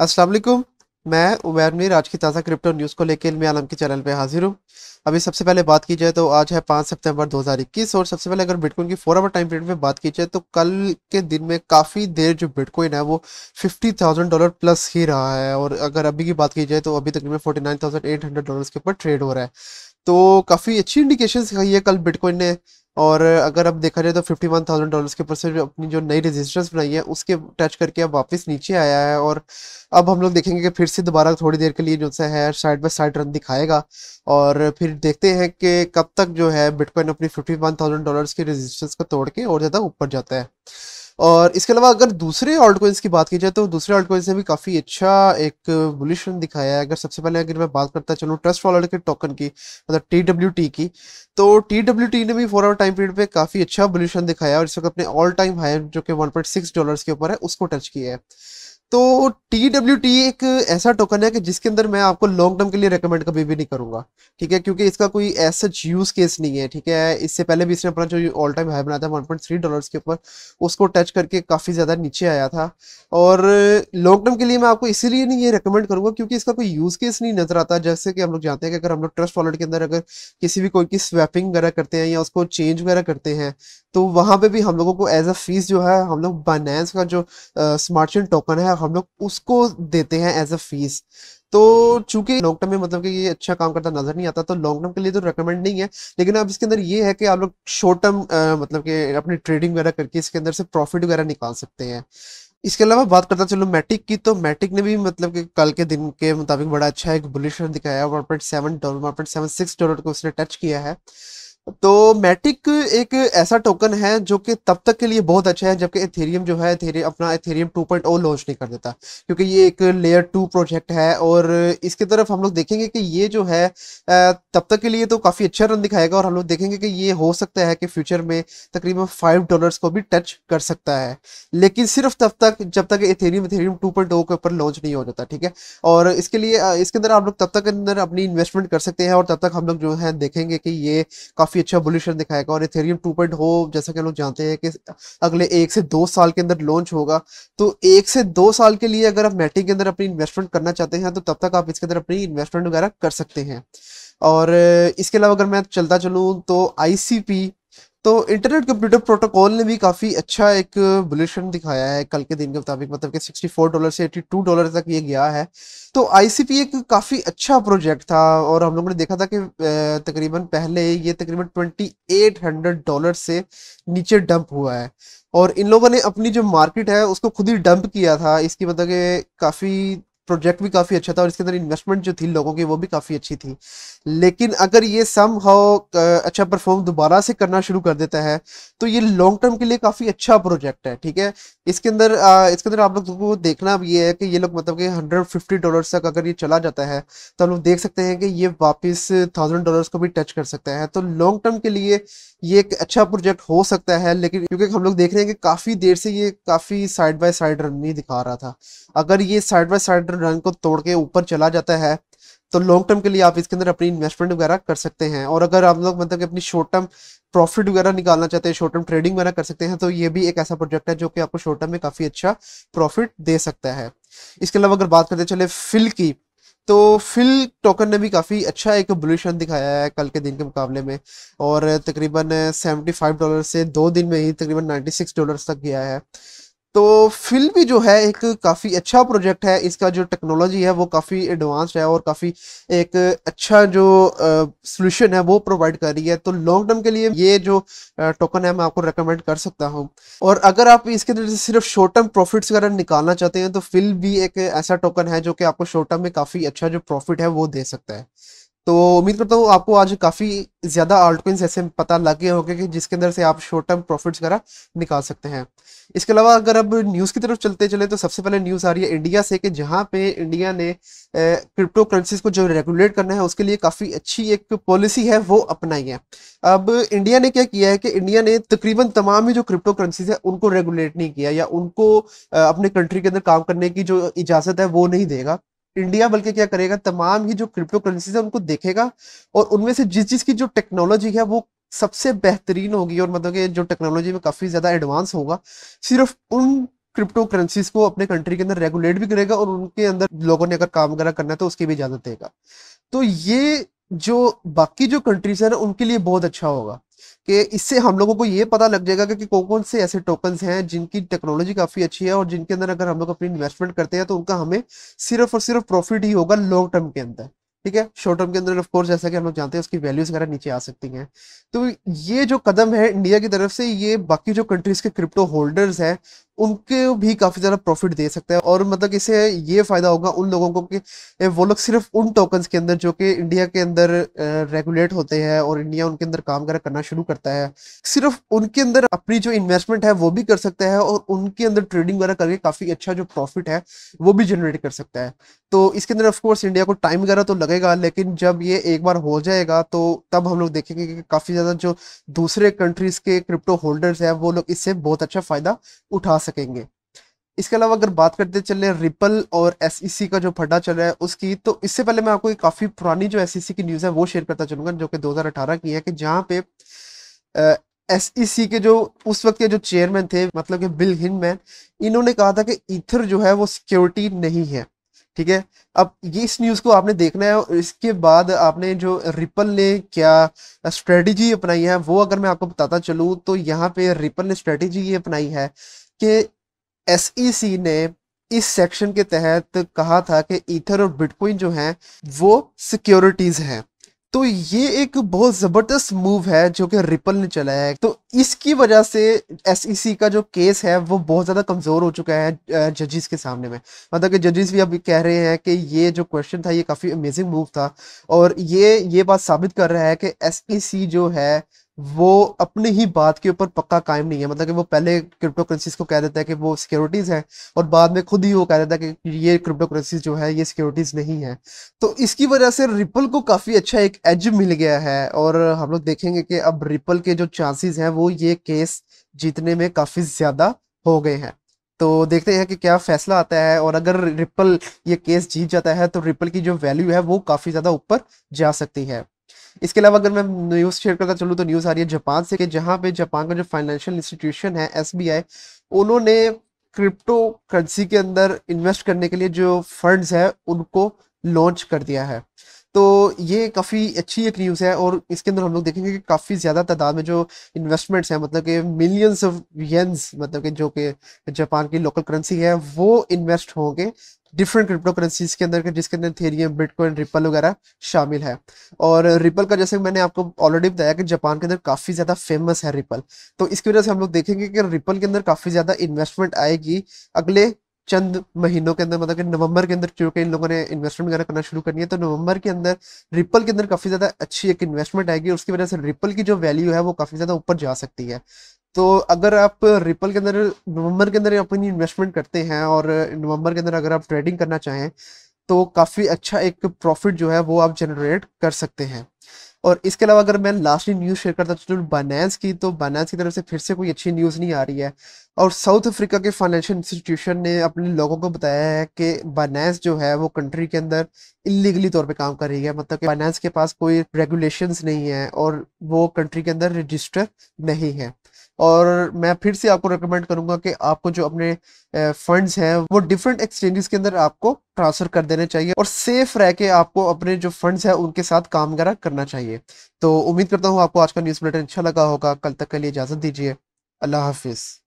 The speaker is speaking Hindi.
असलम मैं उमैर मीर आज की ताज़ा क्रिप्टो न्यूज़ को लेकर इलमी आलम के चैनल पे हाजिर हूँ अभी सबसे पहले बात की जाए तो आज है पाँच सितंबर 2021 और सबसे पहले अगर बिटकॉइन की फोर आवर टाइम पीरियड में बात की जाए तो कल के दिन में काफ़ी देर जो बिटकॉइन है वो 50,000 डॉलर प्लस ही रहा है और अगर अभी की बात की जाए तो अभी तकरीबन नाइन डॉलर्स के ऊपर ट्रेड हो रहा है तो काफ़ी अच्छी इंडिकेशन दिखाई है कल बिटकॉइन ने और अगर अब देखा जाए तो फिफ्टी वन थाउजेंड डॉलर के ऊपर से अपनी जो नई रेजिस्टेंस बनाई है उसके टच करके अब वापस नीचे आया है और अब हम लोग देखेंगे कि फिर से दोबारा थोड़ी देर के लिए जो है साइड बाय साइड रन दिखाएगा और फिर देखते हैं कि कब तक जो है बिटकॉइन अपनी फिफ्टी वन थाउजेंड डॉलर के रेजिस्टेंस को तोड़ के और ज़्यादा ऊपर जाता है और इसके अलावा अगर दूसरे ऑल्ट कोइंस की बात की जाए तो दूसरे ऑल्ट कोइंस ने भी काफ़ी अच्छा एक बुलिशन दिखाया है अगर सबसे पहले अगर मैं बात करता चलूँ ट्रस्ट वॉलेट के टोकन की मतलब टी डब्ल्यू टी की तो टी डब्ल्यू टी ने भी फोर आवर टाइम पीरियड पे काफ़ी अच्छा बुलिशन दिखाया और इस वक्त अपने ऑल टाइम हाई जो कि वन पॉइंट सिक्स डॉलर के ऊपर है उसको टच किया है तो टी डब्ल्यू टी एक ऐसा टोकन है कि जिसके अंदर मैं आपको लॉन्ग टर्म के लिए रिकमेंड कभी भी नहीं करूंगा ठीक है क्योंकि इसका कोई ऐसा यूज केस नहीं है ठीक है इससे पहले भी इसने अपना जो ऑल टाइम हाई बनाया था 1.3 डॉलर्स के ऊपर उसको टच करके काफ़ी ज़्यादा नीचे आया था और लॉन्ग टर्म के लिए मैं आपको इसीलिए नहीं ये रिकमेंड करूंगा क्योंकि इसका कोई यूज़ केस नहीं नजर आता जैसे कि हम लोग जानते हैं कि अगर हम लोग ट्रस्ट वॉलेट के अंदर अगर किसी भी कोई की स्वैपिंग वगैरह करते हैं या उसको चेंज वगैरह करते हैं तो वहाँ पर भी हम लोगों को एज अ फीस जो है हम लोग बाइनेंस का जो स्मार्ट चेन टोकन है हम लोग उसको देते हैं एज अ फीस तो चूंकि लॉन्ग टर्म में मतलब कि ये अच्छा काम करता नजर नहीं आता तो लॉन्ग टर्म के लिए तो रिकमेंड नहीं है लेकिन अब इसके अंदर ये है कि आप लोग शॉर्ट टर्म मतलब कि अपनी ट्रेडिंग वगैरह करके इसके अंदर से प्रॉफिट वगैरह निकाल सकते हैं इसके अलावा बात करता चलो मैटिक की तो मैटिक ने भी मतलब कि कल के दिन के मुताबिक बड़ा अच्छा एक बुलिश दिखाया है one point seven dollar one point seven six dollar को उसने टच किया है तो मैटिक एक ऐसा टोकन है जो कि तब तक के लिए बहुत अच्छा है जबकि एथेरियम जो है एथेरियम अपना एथेरियम 2.0 लॉन्च नहीं कर देता क्योंकि ये एक लेयर टू प्रोजेक्ट है और इसकी तरफ हम लोग देखेंगे कि ये जो है तब तक के लिए तो काफ़ी अच्छा रन दिखाएगा और हम लोग देखेंगे कि ये हो सकता है कि फ्यूचर में तकरीबन फाइव डॉलर्स को भी टच कर सकता है लेकिन सिर्फ तब तक जब तक एथेरियम एथेरियम टू के ऊपर लॉन्च नहीं हो जाता ठीक है और इसके लिए इसके अंदर आप लोग तब तक अंदर अपनी इन्वेस्टमेंट कर सकते हैं और तब तक हम लोग जो है देखेंगे कि ये काफ़ी काफ़ी अच्छा बुलिशन दिखाएगा और इथेरियम टू पॉइंट हो जैसा कि लोग जानते हैं कि अगले एक से दो साल के अंदर लॉन्च होगा तो एक से दो साल के लिए अगर आप मैटिंग के अंदर अपनी इन्वेस्टमेंट करना चाहते हैं तो तब तक आप इसके अंदर अपनी इन्वेस्टमेंट वगैरह कर सकते हैं और इसके अलावा अगर मैं चलता चलूँ तो आई तो इंटरनेट कंप्यूटर प्रोटोकॉल ने भी काफ़ी अच्छा एक बुलेशन दिखाया है कल के दिन के मुताबिक मतलब कि 64 डॉलर से 82 डॉलर तक ये गया है तो आईसीपी एक काफ़ी अच्छा प्रोजेक्ट था और हम लोगों ने देखा था कि तकरीबन पहले ये तकरीबन 2800 डॉलर से नीचे डंप हुआ है और इन लोगों ने अपनी जो मार्केट है उसको खुद ही डंप किया था इसकी मतलब कि काफ़ी प्रोजेक्ट भी काफ़ी अच्छा था और इसके अंदर इन्वेस्टमेंट जो थी लोगों की वो भी काफ़ी अच्छी थी लेकिन अगर ये सम हाउ अच्छा परफॉर्म दोबारा से करना शुरू कर देता है तो ये लॉन्ग टर्म के लिए काफ़ी अच्छा प्रोजेक्ट है ठीक है इसके अंदर इसके अंदर आप लोग को देखना ये है कि ये लोग मतलब कि हंड्रेड फिफ्टी डॉलर तक अगर ये चला जाता है तो हम लोग देख सकते हैं कि ये वापिस थाउजेंड डॉलर को भी टच कर सकता है तो लॉन्ग टर्म के लिए ये एक अच्छा प्रोजेक्ट हो सकता है लेकिन क्योंकि हम लोग देख रहे हैं कि काफ़ी देर से ये काफ़ी साइड बाय साइड रन नहीं दिखा रहा था अगर ये साइड बाय साइड हर रन को तोड़ के ऊपर चला जाता है तो लॉन्ग टर्म के लिए आप इसके अंदर अपनी इन्वेस्टमेंट वगैरह कर सकते हैं और अगर आप लोग मतलब कि अपनी शॉर्ट टर्म प्रॉफिट वगैरह निकालना चाहते हैं शॉर्ट टर्म ट्रेडिंग वगैरह कर सकते हैं तो ये भी एक ऐसा प्रोजेक्ट है जो कि आपको शॉर्ट टर्म में काफ़ी अच्छा प्रॉफिट दे सकता है इसके अलावा अगर बात करते चले फिल की तो फिल टोकन ने भी काफ़ी अच्छा एक बुलिशन दिखाया है कल के दिन के मुकाबले में और तकरीबन 75 डॉलर से दो दिन में ही तकरीबन 96 डॉलर तक गया है तो फिल भी जो है एक काफ़ी अच्छा प्रोजेक्ट है इसका जो टेक्नोलॉजी है वो काफ़ी एडवांस्ड है और काफ़ी एक अच्छा जो सोल्यूशन है वो प्रोवाइड कर रही है तो लॉन्ग टर्म के लिए ये जो टोकन है मैं आपको रिकमेंड कर सकता हूँ और अगर आप इसके अंदर सिर्फ शॉर्ट टर्म प्रॉफिट्स अगर निकालना चाहते हैं तो फिल भी एक ऐसा टोकन है जो कि आपको शॉर्ट टर्म में काफ़ी अच्छा जो प्रॉफिट है वो दे सकता है तो उम्मीद करता हूँ आपको आज काफ़ी ज़्यादा आल्टकॉइंस ऐसे पता लगे होंगे कि जिसके अंदर से आप शॉर्ट टर्म प्रॉफिट्स वगैरह निकाल सकते हैं इसके अलावा अगर अब न्यूज़ की तरफ चलते चले तो सबसे पहले न्यूज़ आ रही है इंडिया से कि जहाँ पे इंडिया ने क्रिप्टो करेंसीज को जो रेगुलेट करना है उसके लिए काफ़ी अच्छी एक पॉलिसी है वो अपनाई है अब इंडिया ने क्या किया है कि इंडिया ने तकरीबन तमाम ही जो क्रिप्टो करेंसीज है उनको रेगुलेट नहीं किया या उनको अपने कंट्री के अंदर काम करने की जो इजाज़त है वो नहीं देगा इंडिया बल्कि क्या करेगा तमाम ही जो क्रिप्टो करेंसीज है उनको देखेगा और उनमें से जिस चीज़ की जो टेक्नोलॉजी है वो सबसे बेहतरीन होगी और मतलब कि जो टेक्नोलॉजी में काफ़ी ज़्यादा एडवांस होगा सिर्फ उन क्रिप्टो करेंसीज को अपने कंट्री के अंदर रेगुलेट भी करेगा और उनके अंदर लोगों ने अगर काम वगैरह करना है तो उसकी भी इजाज़त देगा तो ये जो बाकी जो कंट्रीज है ना उनके लिए बहुत अच्छा होगा कि इससे हम लोगों को ये पता लग जाएगा कि कौन कौन से ऐसे टोकन्स हैं जिनकी टेक्नोलॉजी काफ़ी अच्छी है और जिनके अंदर अगर हम लोग अपनी इन्वेस्टमेंट करते हैं तो उनका हमें सिर्फ और सिर्फ प्रॉफिट ही होगा लॉन्ग टर्म के अंदर ठीक है शॉर्ट टर्म के अंदर ऑफ कोर्स जैसा कि हम लोग जानते हैं उसकी वैल्यूज वगैरह नीचे आ सकती हैं तो ये जो कदम है इंडिया की तरफ से ये बाकी जो कंट्रीज के क्रिप्टो होल्डर्स हैं उनके भी काफ़ी ज़्यादा प्रॉफिट दे सकते हैं और मतलब इससे ये फ़ायदा होगा उन लोगों को कि वो लोग सिर्फ उन टोकन्स के अंदर जो कि इंडिया के अंदर रेगुलेट होते हैं और इंडिया उनके अंदर काम वगैरह करना शुरू करता है सिर्फ उनके अंदर अपनी जो इन्वेस्टमेंट है वो भी कर सकता है और उनके अंदर ट्रेडिंग वगैरह करके काफ़ी अच्छा जो प्रॉफिट है वो भी जनरेट कर सकता है तो इसके अंदर ऑफकोर्स इंडिया को टाइम वगैरह तो लगेगा लेकिन जब ये एक बार हो जाएगा तो तब हम लोग देखेंगे कि काफ़ी ज़्यादा जो दूसरे कंट्रीज़ के क्रिप्टो होल्डर्स है वो लोग इससे बहुत अच्छा फ़ायदा उठा सकेंगे इसके अलावा अगर बात करते चले रिपल और एस e का जो फड्डा चल रहा है उसकी तो इससे पहले मैं आपको एक काफ़ी पुरानी जो एस e की न्यूज़ है वो शेयर करता चलूंगा जो कि 2018 की है कि जहाँ पे एस e के जो उस वक्त के जो चेयरमैन थे मतलब कि बिल हिंडमैन इन्होंने कहा था कि इथर जो है वो सिक्योरिटी नहीं है ठीक है अब ये इस न्यूज़ को आपने देखना है और इसके बाद आपने जो रिपल ने क्या स्ट्रेटजी अपनाई है वो अगर मैं आपको बताता चलूँ तो यहाँ पे रिपल ने स्ट्रेटजी ये अपनाई है कि एस e ने इस सेक्शन के तहत कहा था कि ईथर और बिटकॉइन जो हैं वो सिक्योरिटीज़ हैं तो ये एक बहुत ज़बरदस्त मूव है जो कि रिपल ने चला है तो इसकी वजह से एस e का जो केस है वो बहुत ज़्यादा कमज़ोर हो चुका है जजेस के सामने में मतलब कि जजेस भी अब कह रहे हैं कि ये जो क्वेश्चन था ये काफ़ी अमेजिंग मूव था और ये ये बात साबित कर रहा है कि एस e जो है वो अपनी ही बात के ऊपर पक्का कायम नहीं है मतलब कि वो पहले क्रिप्टो करेंसीज को कह देता है कि वो सिक्योरिटीज हैं और बाद में खुद ही वो कह देता है कि ये क्रिप्टो करेंसीज जो है ये सिक्योरिटीज नहीं है तो इसकी वजह से रिपल को काफ़ी अच्छा एक एज मिल गया है और हम लोग देखेंगे कि अब रिपल के जो चांसेस हैं वो ये केस जीतने में काफ़ी ज़्यादा हो गए हैं तो देखते हैं कि क्या फैसला आता है और अगर रिपल ये केस जीत जाता है तो रिपल की जो वैल्यू है वो काफ़ी ज़्यादा ऊपर जा सकती है इसके अलावा अगर मैं न्यूज़ शेयर करता चलूँ तो न्यूज़ आ रही है जापान से कि जहाँ पे जापान का जो फाइनेंशियल इंस्टीट्यूशन है एस उन्होंने क्रिप्टो करेंसी के अंदर इन्वेस्ट करने के लिए जो फंड्स है उनको लॉन्च कर दिया है तो ये काफ़ी अच्छी एक न्यूज़ है और इसके अंदर हम लोग देखेंगे कि काफ़ी ज़्यादा तादाद में जो इन्वेस्टमेंट्स हैं मतलब कि मिलियंस ऑफ येंस मतलब कि जो कि जापान की लोकल करेंसी है वो इन्वेस्ट होंगे डिफरेंट क्रिप्टो करेंसीज के अंदर जिसके अंदर थेरियम बिटकॉइन रिपल वगैरह शामिल है और रिपल का जैसे मैंने आपको ऑलरेडी बताया कि जापान के अंदर काफ़ी ज़्यादा फेमस है रिपल तो इसकी वजह से हम लोग देखेंगे कि रिपल के अंदर काफ़ी ज़्यादा इन्वेस्टमेंट आएगी अगले चंद महीनों के अंदर मतलब कि नवंबर के अंदर चूंकि इन लोगों ने इन्वेस्टमेंट वगैरह करना शुरू करनी है तो नवंबर के अंदर रिपल के अंदर काफ़ी ज़्यादा अच्छी एक इन्वेस्टमेंट आएगी उसकी वजह से रिपल की जो वैल्यू है वो काफ़ी ज़्यादा ऊपर जा सकती है तो अगर आप रिपल के अंदर नवंबर के अंदर अपनी इन्वेस्टमेंट करते हैं और नवंबर के अंदर अगर आप ट्रेडिंग करना चाहें तो काफ़ी अच्छा एक प्रॉफिट जो है वो आप जनरेट कर सकते हैं और इसके अलावा अगर मैं लास्टली न्यूज़ शेयर करता चलूँ तो बाइनेंस की तो बाइनेंस की तरफ से फिर से कोई अच्छी न्यूज़ नहीं आ रही है और साउथ अफ्रीका के फाइनेंशियल इंस्टीट्यूशन ने अपने लोगों को बताया है कि बाइनेंस जो है वो कंट्री के अंदर इलीगली तौर पे काम कर रही है मतलब कि बाइनेंस के पास कोई रेगुलेशन नहीं है और वो कंट्री के अंदर रजिस्टर नहीं है और मैं फिर से आपको रिकमेंड करूंगा कि आपको जो अपने फंड्स हैं वो डिफरेंट एक्सचेंजेस के अंदर आपको ट्रांसफर कर देने चाहिए और सेफ रह के आपको अपने जो फंड्स हैं उनके साथ काम वगैरह करना चाहिए तो उम्मीद करता हूँ आपको आज का न्यूज़ बुलेटिन अच्छा लगा होगा कल तक के लिए इजाज़त दीजिए अल्लाह हाफिज़